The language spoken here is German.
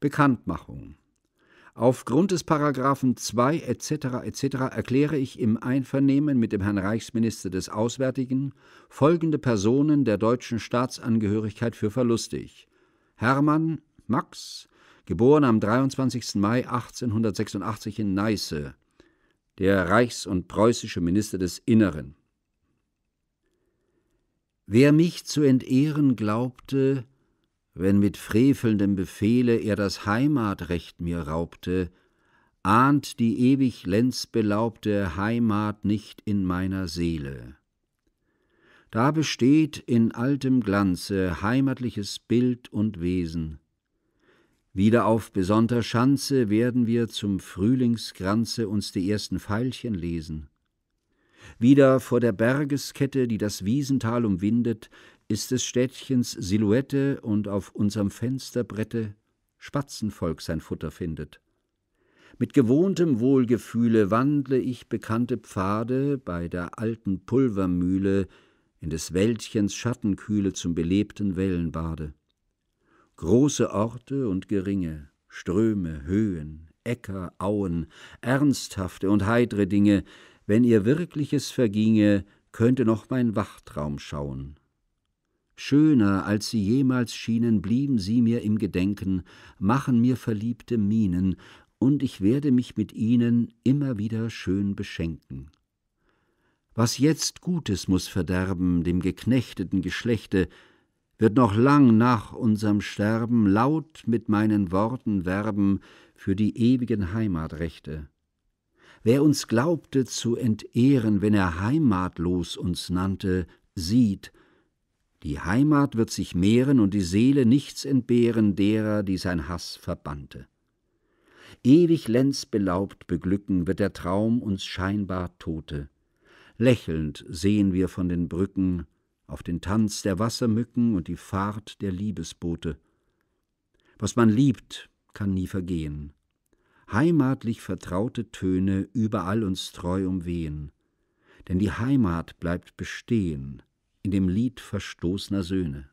Bekanntmachung. Aufgrund des Paragraphen 2 etc. etc. erkläre ich im Einvernehmen mit dem Herrn Reichsminister des Auswärtigen folgende Personen der deutschen Staatsangehörigkeit für verlustig. Hermann Max, geboren am 23. Mai 1886 in Neiße, der reichs- und preußische Minister des Inneren. Wer mich zu entehren glaubte, wenn mit frevelndem Befehle er das Heimatrecht mir raubte, ahnt die ewig lenzbelaubte Heimat nicht in meiner Seele. Da besteht in altem Glanze heimatliches Bild und Wesen. Wieder auf besonnter Schanze werden wir zum Frühlingskranze uns die ersten Veilchen lesen. Wieder vor der Bergeskette, die das Wiesental umwindet, ist des Städtchens Silhouette und auf unserem Fensterbrette Spatzenvolk sein Futter findet. Mit gewohntem Wohlgefühle wandle ich bekannte Pfade bei der alten Pulvermühle in des Wäldchens Schattenkühle zum belebten Wellenbade. Große Orte und geringe, Ströme, Höhen, Äcker, Auen, ernsthafte und heitre Dinge, wenn ihr Wirkliches verginge, könnte noch mein Wachtraum schauen. Schöner, als sie jemals schienen, blieben sie mir im Gedenken, machen mir verliebte Mienen, und ich werde mich mit ihnen immer wieder schön beschenken. Was jetzt Gutes muß verderben dem geknechteten Geschlechte, wird noch lang nach unserm Sterben laut mit meinen Worten werben für die ewigen Heimatrechte. Wer uns glaubte zu entehren, wenn er heimatlos uns nannte, sieht, die Heimat wird sich mehren und die Seele nichts entbehren derer, die sein Hass verbannte. Ewig lenzbelaubt beglücken wird der Traum uns scheinbar Tote. Lächelnd sehen wir von den Brücken auf den Tanz der Wassermücken und die Fahrt der Liebesboote. Was man liebt, kann nie vergehen heimatlich vertraute Töne überall uns treu umwehen. Denn die Heimat bleibt bestehen in dem Lied verstoßner Söhne.